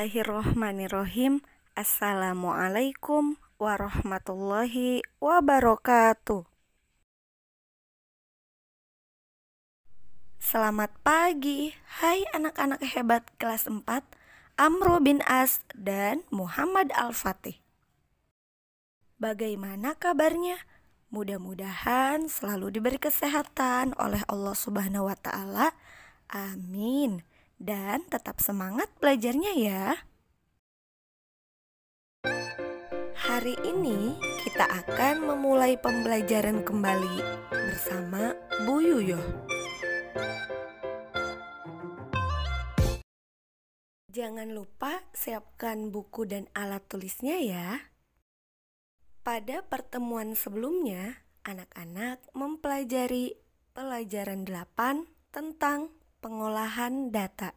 Bismillahirrohmanirrohim Assalamualaikum warahmatullahi wabarakatuh Selamat pagi Hai anak-anak hebat kelas 4 Amro bin As dan Muhammad Al-Fatih Bagaimana kabarnya? Mudah-mudahan selalu diberi kesehatan oleh Allah Subhanahu wa Ta'ala. Amin dan tetap semangat belajarnya ya. Hari ini kita akan memulai pembelajaran kembali bersama Bu Yuyo. Jangan lupa siapkan buku dan alat tulisnya ya. Pada pertemuan sebelumnya, anak-anak mempelajari pelajaran 8 tentang Pengolahan data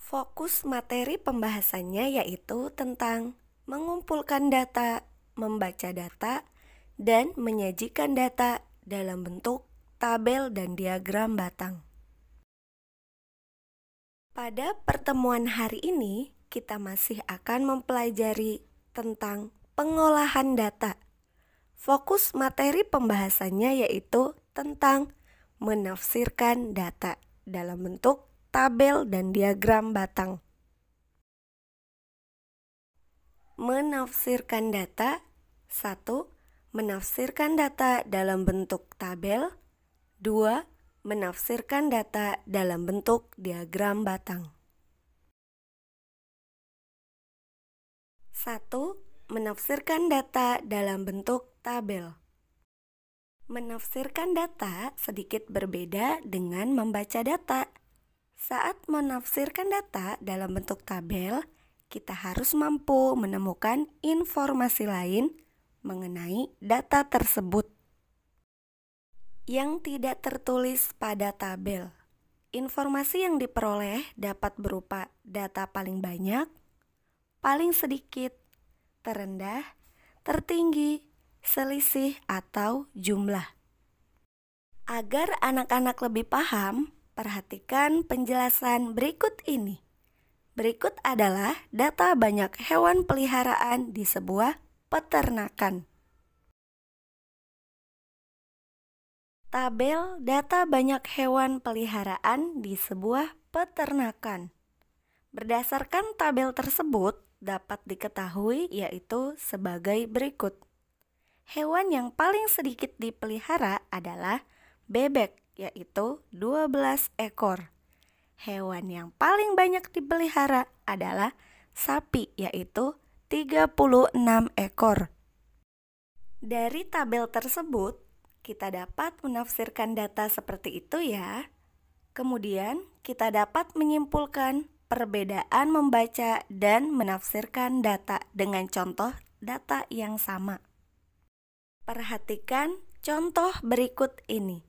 Fokus materi pembahasannya yaitu tentang mengumpulkan data, membaca data, dan menyajikan data dalam bentuk tabel dan diagram batang. Pada pertemuan hari ini, kita masih akan mempelajari tentang pengolahan data. Fokus materi pembahasannya yaitu tentang menafsirkan data dalam bentuk tabel dan diagram batang. Menafsirkan data 1. Menafsirkan data dalam bentuk tabel 2. Menafsirkan data dalam bentuk diagram batang 1. Menafsirkan data dalam bentuk tabel Menafsirkan data sedikit berbeda dengan membaca data. Saat menafsirkan data dalam bentuk tabel, kita harus mampu menemukan informasi lain mengenai data tersebut yang tidak tertulis pada tabel. Informasi yang diperoleh dapat berupa data paling banyak, paling sedikit, terendah, tertinggi, selisih, atau jumlah. Agar anak-anak lebih paham, perhatikan penjelasan berikut ini. Berikut adalah data banyak hewan peliharaan di sebuah peternakan. Tabel data banyak hewan peliharaan di sebuah peternakan. Berdasarkan tabel tersebut dapat diketahui yaitu sebagai berikut hewan yang paling sedikit dipelihara adalah bebek, yaitu 12 ekor. Hewan yang paling banyak dipelihara adalah sapi, yaitu 36 ekor. Dari tabel tersebut, kita dapat menafsirkan data seperti itu ya. Kemudian, kita dapat menyimpulkan perbedaan membaca dan menafsirkan data dengan contoh data yang sama. Perhatikan contoh berikut ini.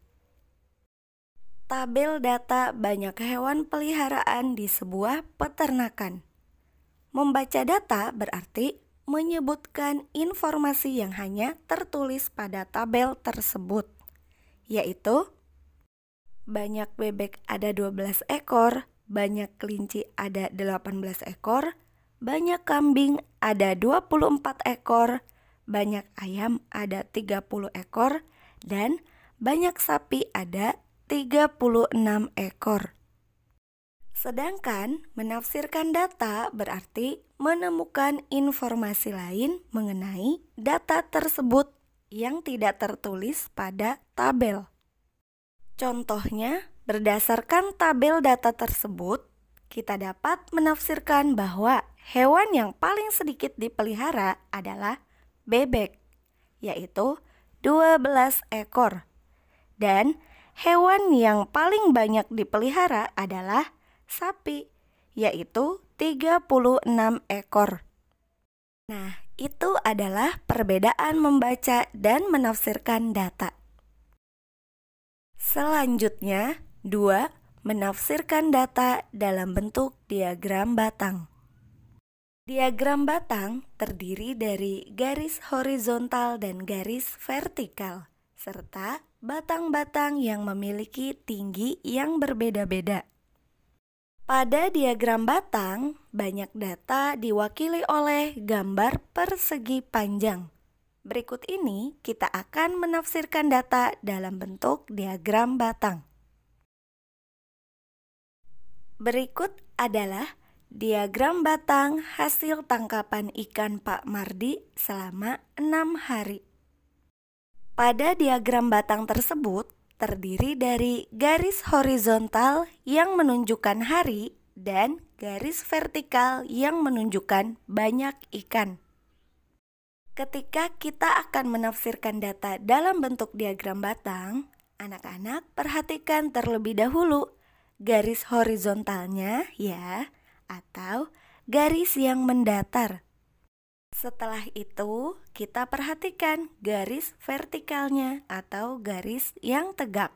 Tabel data banyak hewan peliharaan di sebuah peternakan. Membaca data berarti menyebutkan informasi yang hanya tertulis pada tabel tersebut, yaitu banyak bebek ada 12 ekor, banyak kelinci ada 18 ekor, banyak kambing ada 24 ekor, banyak ayam ada 30 ekor dan banyak sapi ada 36 ekor. Sedangkan menafsirkan data berarti menemukan informasi lain mengenai data tersebut yang tidak tertulis pada tabel. Contohnya, berdasarkan tabel data tersebut, kita dapat menafsirkan bahwa hewan yang paling sedikit dipelihara adalah bebek, yaitu 12 ekor. Dan hewan yang paling banyak dipelihara adalah sapi, yaitu 36 ekor. Nah, itu adalah perbedaan membaca dan menafsirkan data. Selanjutnya, dua, Menafsirkan data dalam bentuk diagram batang. Diagram batang terdiri dari garis horizontal dan garis vertikal, serta batang-batang yang memiliki tinggi yang berbeda-beda. Pada diagram batang, banyak data diwakili oleh gambar persegi panjang. Berikut ini kita akan menafsirkan data dalam bentuk diagram batang. Berikut adalah Diagram batang hasil tangkapan ikan Pak Mardi selama enam hari. Pada diagram batang tersebut, terdiri dari garis horizontal yang menunjukkan hari dan garis vertikal yang menunjukkan banyak ikan. Ketika kita akan menafsirkan data dalam bentuk diagram batang, anak-anak perhatikan terlebih dahulu garis horizontalnya ya, atau garis yang mendatar. Setelah itu, kita perhatikan garis vertikalnya atau garis yang tegak.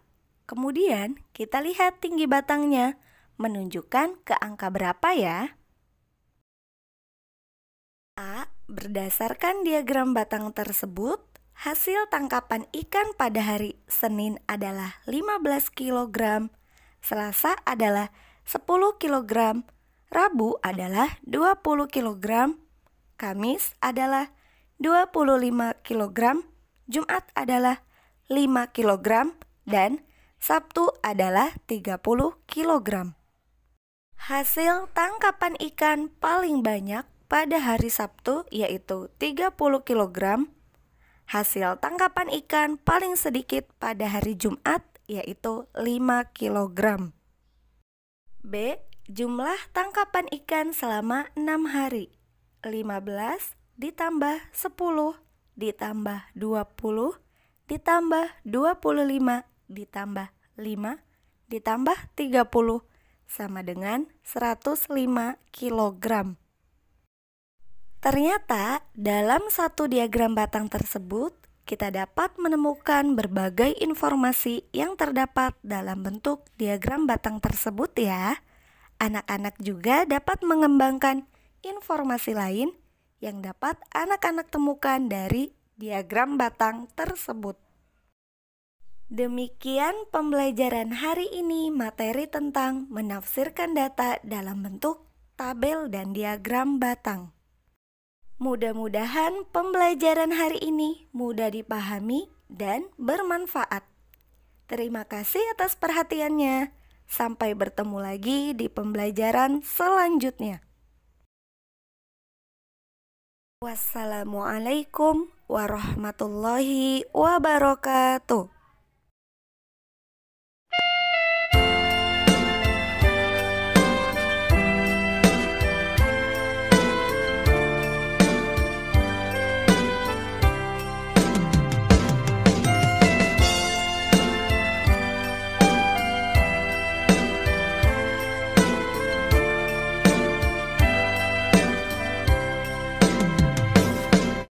Kemudian, kita lihat tinggi batangnya menunjukkan ke angka berapa ya. A. Berdasarkan diagram batang tersebut, hasil tangkapan ikan pada hari Senin adalah 15 kg, Selasa adalah 10 kg, Rabu adalah 20 kg, Kamis adalah 25 kg, Jumat adalah 5 kg, dan Sabtu adalah 30 kg. Hasil tangkapan ikan paling banyak pada hari Sabtu yaitu 30 kg. Hasil tangkapan ikan paling sedikit pada hari Jumat yaitu 5 kg. B Jumlah tangkapan ikan selama 6 hari 15 ditambah 10 ditambah 20 ditambah 25 ditambah 5 ditambah 30 sama dengan 105 kg. Ternyata dalam satu diagram batang tersebut kita dapat menemukan berbagai informasi yang terdapat dalam bentuk diagram batang tersebut ya anak-anak juga dapat mengembangkan informasi lain yang dapat anak-anak temukan dari diagram batang tersebut. Demikian pembelajaran hari ini materi tentang menafsirkan data dalam bentuk tabel dan diagram batang. Mudah-mudahan pembelajaran hari ini mudah dipahami dan bermanfaat. Terima kasih atas perhatiannya. Sampai bertemu lagi di pembelajaran selanjutnya. Wassalamualaikum warahmatullahi wabarakatuh.